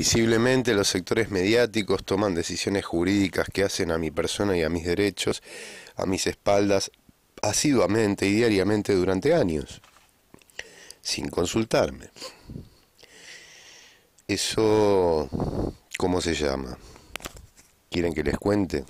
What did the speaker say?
Visiblemente los sectores mediáticos toman decisiones jurídicas que hacen a mi persona y a mis derechos a mis espaldas asiduamente y diariamente durante años, sin consultarme. Eso, ¿cómo se llama? ¿Quieren que les cuente?